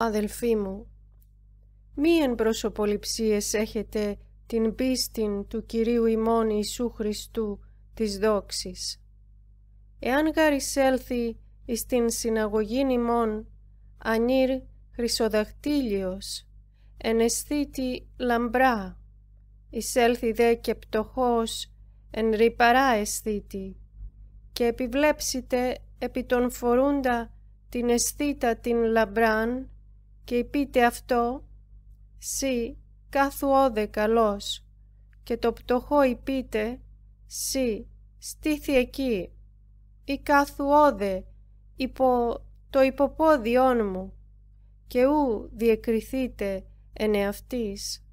Αδελφοί μου, μη εν προσωποληψίες έχετε την πίστην του Κυρίου ημών Ιησού Χριστού της δόξης. Εάν γαρισέλθει εις την συναγωγήν ημών ανήρ εν αισθήτη λαμπρά, εισέλθει δε και πτωχός εν ρηπαρά αισθήτη, και επιβλέψετε επί των φορούντα την αισθήτα την λαμπράν, και πείτε αυτό, σι κάθου καλός, και το πτωχό υπείτε, σι στήθη εκεί, ή κάθου όδε υπό το υποπόδιόν μου, και ου διεκριθείτε εν εαυτής,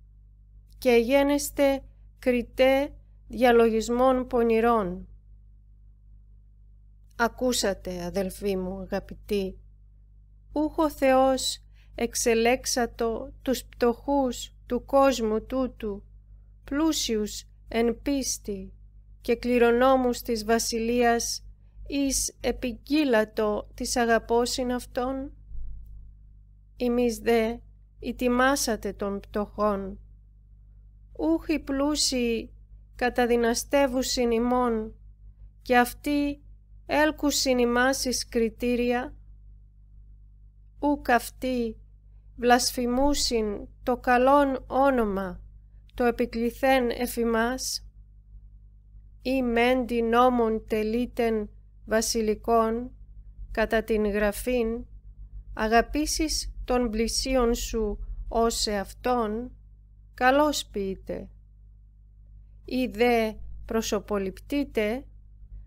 και γένεστε κριτέ διαλογισμών πονηρών. Ακούσατε, αδελφοί μου αγαπητοί, ούχο Θεός εξελέξατο τους πτωχούς του κόσμου τούτου, πλούσιους εν πίστη και κληρονόμους της βασιλείας εις επικύλατο της αγαπώσιν αυτών. Εμείς δε ητιμάσατε των πτωχών. ούχοι πλούσιοι καταδυναστεύουσιν ημών και αυτοί έλκουσιν ημάς κριτήρια. Ούκ αυτοί βλασφημούσιν το καλόν όνομα το επικληθέν εφημάς ή μεν την νόμον τελείτεν βασιλικών κατά την γραφήν αγαπήσεις των πλησίων σου ως εαυτόν καλός πείτε Ή δε προσωποληπτείτε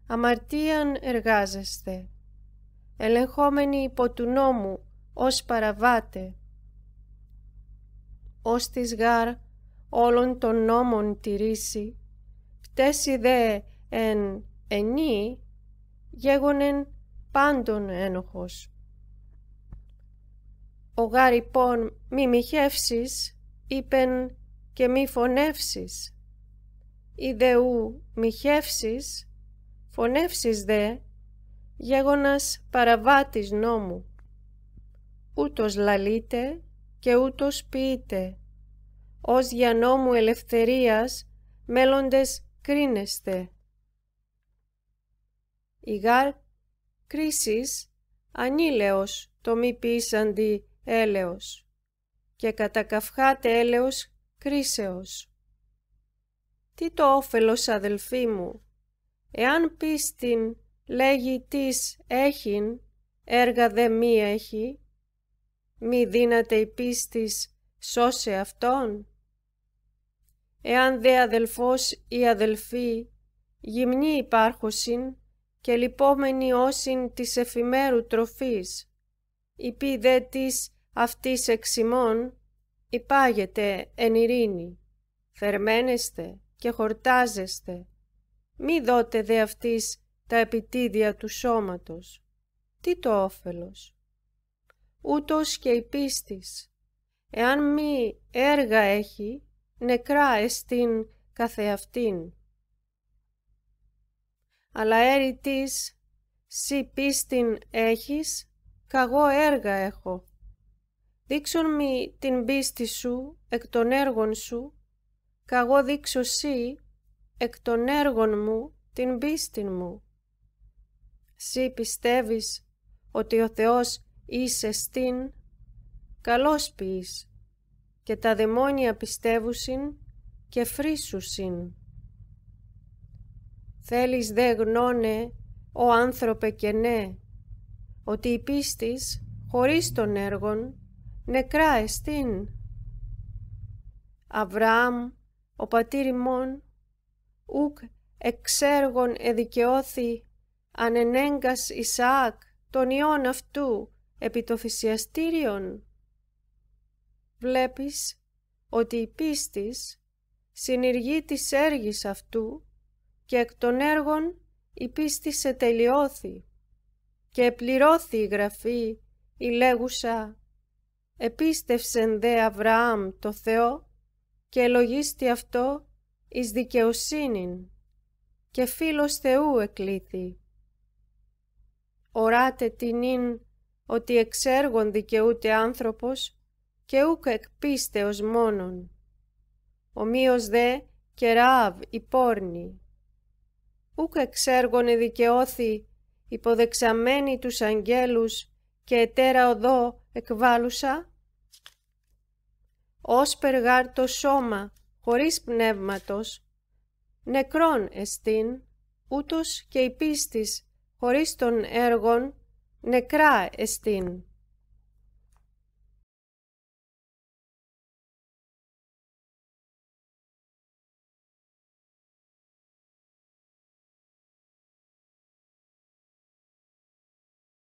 αμαρτίαν εργάζεστε ελεγχόμενοι υπό του νόμου ως παραβάτε ως γάρ όλων των νόμων τηρήσει, πτέσι δε εν ενή γέγονεν πάντων ένοχος. Ο γάρ λοιπόν μη μοιχεύσεις, είπεν και μη φωνεύσεις. Η ού μοιχεύσεις, φωνεύσεις δε, γέγονας παραβάτης νόμου. Ούτως λαλείτε και ούτως πείτε ως για νόμου ελευθερίας μέλλοντες κρίνεστε. Η γάρ κρίσης ανήλεος το μη πείσαντι έλεος και κατακαφχάτε έλεος κρίσεως. Τι το όφελος αδελφοί μου, εάν πίστην λέγει τις έχειν, έργα δε μη έχει, μη δύναται η πίστης σώσε αυτόν. Εάν δε αδελφός ή αδελφή γυμνή υπάρχουσιν και λυπόμενοι όσιν της εφημέρου τροφής, υπή δε της αυτής εξημών, υπάγεται εν ειρήνη, θερμενεστε και χορτάζεστε, μη δότε δε αυτής τα επιτίδια του σώματος. Τι το όφελος. Ούτως και η πίστης, εάν μη έργα έχει, νεκρά εστίν καθεαυτήν. Αλλά έρη της, σι πίστην έχεις, καγό έργα έχω. Δείξον μη την πίστη σου εκ των έργων σου, καγό δείξω σύ εκ των έργων μου την πίστη μου. Σύ πιστεύεις ότι ο Θεός είσαι στην, καλός ποιείς και τα δαιμόνια πιστεύουσιν και φρίσουσιν. Θέλεις δε γνώνε, ο άνθρωπε και ναι, ότι η πίστης χωρίς των έργων νεκρά εστίν. Αβραάμ, ο πατήρ ημών, ουκ εξέργων εδικαιώθη ανενέγκας Ισαάκ τόν ιόν αυτού επί το θυσιαστήριον βλέπεις ότι η πίστης συνεργεί της έργης αυτού και εκ των έργων η πίστη σε τελειώθη και επληρώθη η γραφή η λέγουσα «Επίστευσεν δε Αβραάμ το Θεό και ελογίστη αυτό εις δικαιοσύνην και φίλος Θεού εκλήθη. Οράτε την ειν ότι εξέργων δικαιούται άνθρωπος και ούκ εκ πίστεως μόνον. Ομοίως δε και ραβ η πόρνη. Ούκ εξέργωνε δικαιώθη υποδεξαμένη τους αγγέλους και ετέρα οδό εκβάλουσα. Ως περγάρ το σώμα χωρίς πνεύματος, νεκρόν εστίν, ούτως και η πίστης χωρίς των έργων νεκρά εστίν.